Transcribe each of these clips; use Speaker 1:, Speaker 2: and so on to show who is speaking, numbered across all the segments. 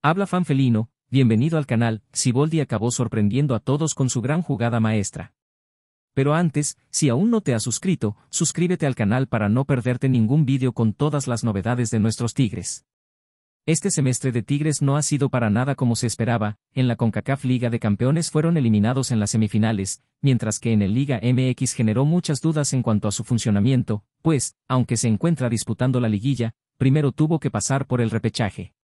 Speaker 1: Habla Fanfelino, bienvenido al canal, Siboldi acabó sorprendiendo a todos con su gran jugada maestra. Pero antes, si aún no te has suscrito, suscríbete al canal para no perderte ningún vídeo con todas las novedades de nuestros Tigres. Este semestre de Tigres no ha sido para nada como se esperaba, en la CONCACAF Liga de Campeones fueron eliminados en las semifinales, mientras que en el Liga MX generó muchas dudas en cuanto a su funcionamiento, pues, aunque se encuentra disputando la liguilla, primero tuvo que pasar por el repechaje.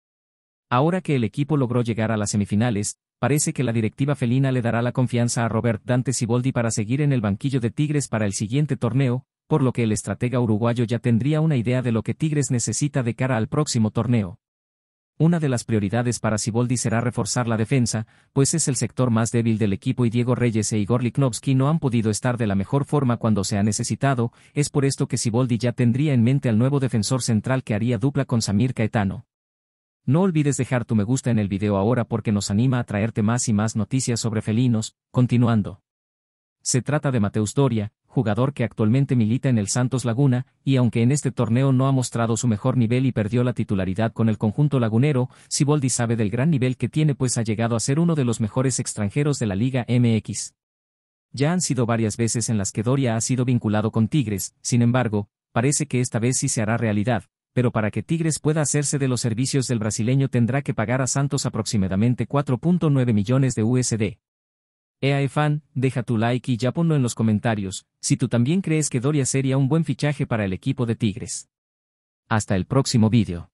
Speaker 1: Ahora que el equipo logró llegar a las semifinales, parece que la directiva felina le dará la confianza a Robert Dante Siboldi para seguir en el banquillo de Tigres para el siguiente torneo, por lo que el estratega uruguayo ya tendría una idea de lo que Tigres necesita de cara al próximo torneo. Una de las prioridades para Siboldi será reforzar la defensa, pues es el sector más débil del equipo y Diego Reyes e Igor Liknovsky no han podido estar de la mejor forma cuando se ha necesitado, es por esto que Siboldi ya tendría en mente al nuevo defensor central que haría dupla con Samir Caetano. No olvides dejar tu me gusta en el video ahora porque nos anima a traerte más y más noticias sobre felinos, continuando. Se trata de Mateus Doria, jugador que actualmente milita en el Santos Laguna, y aunque en este torneo no ha mostrado su mejor nivel y perdió la titularidad con el conjunto lagunero, Siboldi sabe del gran nivel que tiene pues ha llegado a ser uno de los mejores extranjeros de la Liga MX. Ya han sido varias veces en las que Doria ha sido vinculado con Tigres, sin embargo, parece que esta vez sí se hará realidad, pero para que Tigres pueda hacerse de los servicios del brasileño tendrá que pagar a Santos aproximadamente 4.9 millones de USD. EAE fan, deja tu like y ya ponlo en los comentarios, si tú también crees que Doria sería un buen fichaje para el equipo de Tigres. Hasta el próximo vídeo.